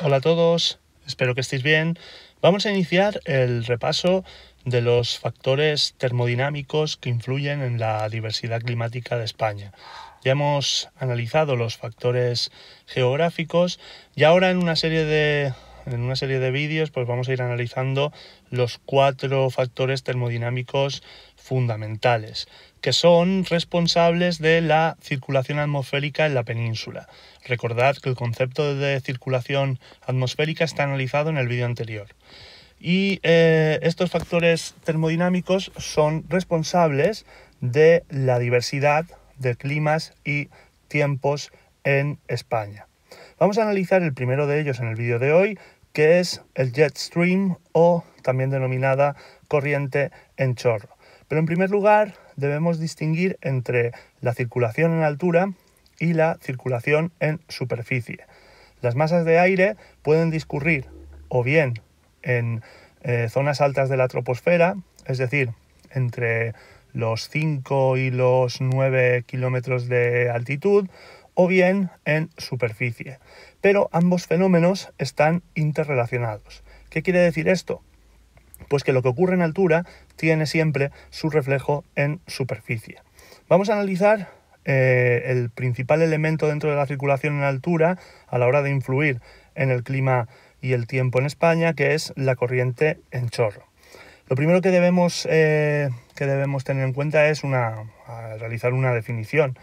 Hola a todos, espero que estéis bien. Vamos a iniciar el repaso de los factores termodinámicos que influyen en la diversidad climática de España. Ya hemos analizado los factores geográficos y ahora en una serie de en una serie de vídeos pues vamos a ir analizando los cuatro factores termodinámicos fundamentales que son responsables de la circulación atmosférica en la península. Recordad que el concepto de circulación atmosférica está analizado en el vídeo anterior. Y eh, estos factores termodinámicos son responsables de la diversidad de climas y tiempos en España. Vamos a analizar el primero de ellos en el vídeo de hoy, que es el jet stream o también denominada corriente en chorro. Pero en primer lugar debemos distinguir entre la circulación en altura y la circulación en superficie. Las masas de aire pueden discurrir o bien en eh, zonas altas de la troposfera, es decir, entre los 5 y los 9 kilómetros de altitud, o bien en superficie. Pero ambos fenómenos están interrelacionados. ¿Qué quiere decir esto? Pues que lo que ocurre en altura tiene siempre su reflejo en superficie. Vamos a analizar eh, el principal elemento dentro de la circulación en altura a la hora de influir en el clima y el tiempo en España, que es la corriente en chorro. Lo primero que debemos, eh, que debemos tener en cuenta es una, realizar una definición.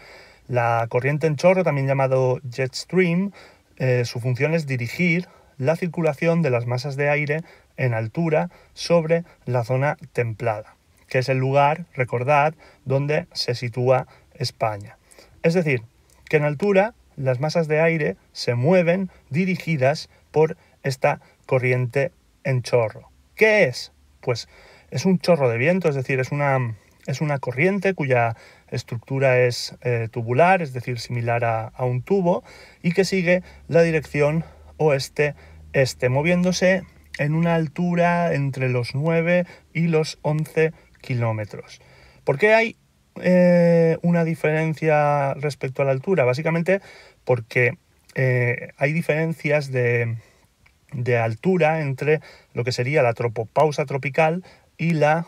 La corriente en chorro, también llamado jet stream, eh, su función es dirigir la circulación de las masas de aire en altura sobre la zona templada, que es el lugar, recordad, donde se sitúa España. Es decir, que en altura las masas de aire se mueven dirigidas por esta corriente en chorro. ¿Qué es? Pues es un chorro de viento, es decir, es una, es una corriente cuya estructura es eh, tubular, es decir, similar a, un tubo, y que sigue la dirección oeste-este, moviéndose en una altura entre los 9 y los 11 kilómetros. ¿Por qué hay eh, una diferencia respecto a la altura? Básicamente porque eh, hay diferencias de, altura entre lo que sería la tropopausa tropical y la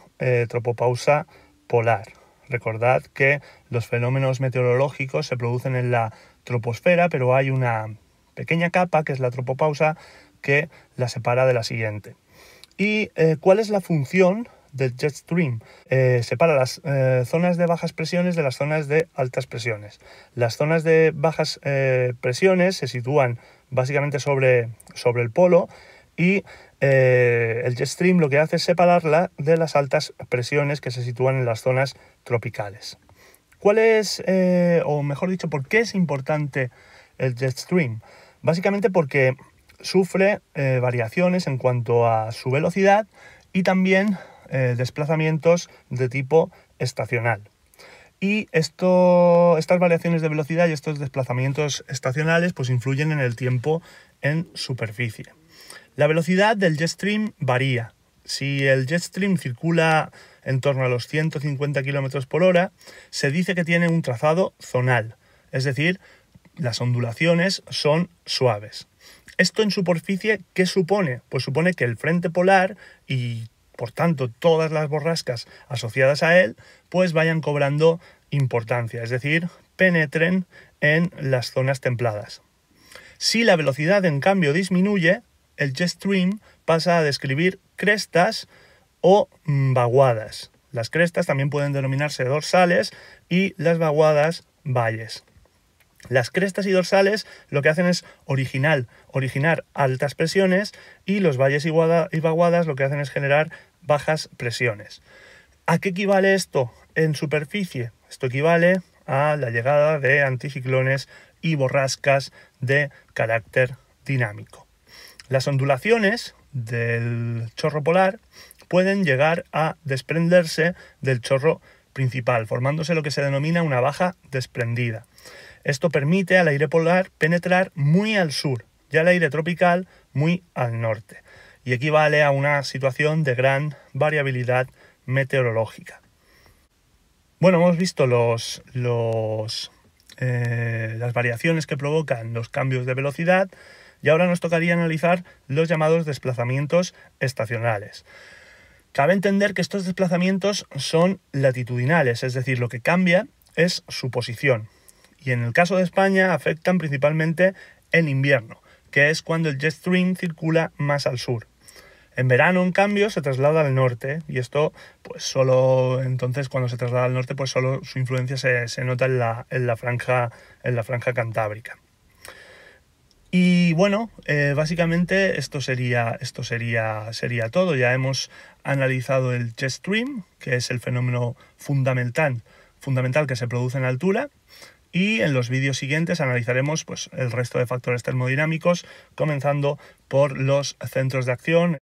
tropopausa polar. Recordad que los fenómenos meteorológicos se producen en la troposfera, pero hay una pequeña capa, que es la tropopausa, que la separa de la siguiente. ¿Y eh, cuál es la función del jet stream? Eh, separa las eh, zonas de bajas presiones de las zonas de altas presiones. Las zonas de bajas presiones se sitúan básicamente sobre, sobre el polo y eh, el jet stream lo que hace es separarla de las altas presiones que se sitúan en las zonas tropicales. ¿Cuál es, eh, o mejor dicho, por qué es importante el jet stream? Básicamente porque sufre eh, variaciones en cuanto a su velocidad y también desplazamientos de tipo estacional. Y estas variaciones de velocidad y estos desplazamientos estacionales pues influyen en el tiempo en superficie. La velocidad del jet stream varía. Si el jet stream circula en torno a los 150 km por hora, se dice que tiene un trazado zonal, es decir, las ondulaciones son suaves. ¿Esto en superficie qué supone? Pues supone que el frente polar y por tanto todas las borrascas asociadas a él, pues vayan cobrando importancia, es decir, penetren en las zonas templadas. Si la velocidad en cambio disminuye, el jet stream pasa a describir crestas o vaguadas. Las crestas también pueden denominarse dorsales y las vaguadas valles. Las crestas y dorsales lo que hacen es original, originar altas presiones y los valles y vaguadas lo que hacen es generar bajas presiones. ¿A qué equivale esto en superficie? Esto equivale a la llegada de anticiclones y borrascas de carácter dinámico. Las ondulaciones del chorro polar pueden llegar a desprenderse del chorro principal, formándose lo que se denomina una baja desprendida. Esto permite al aire polar penetrar muy al sur y al aire tropical muy al norte, y equivale a una situación de gran variabilidad meteorológica. Bueno, hemos visto los, eh, las variaciones que provocan los cambios de velocidad, y ahora nos tocaría analizar los llamados desplazamientos estacionales. Cabe entender que estos desplazamientos son latitudinales, es decir, lo que cambia es su posición. Y en el caso de España afectan principalmente en invierno, que es cuando el jet stream circula más al sur. En verano, en cambio, se traslada al norte y esto, pues solo entonces cuando se traslada al norte, pues solo su influencia se, nota en la, franja, en la franja cantábrica. Y bueno, eh, básicamente esto sería, esto sería, sería todo. Ya hemos analizado el jet stream, que es el fenómeno fundamental, fundamental que se produce en altura. Y en los vídeos siguientes analizaremos pues, el resto de factores termodinámicos, comenzando por los centros de acción.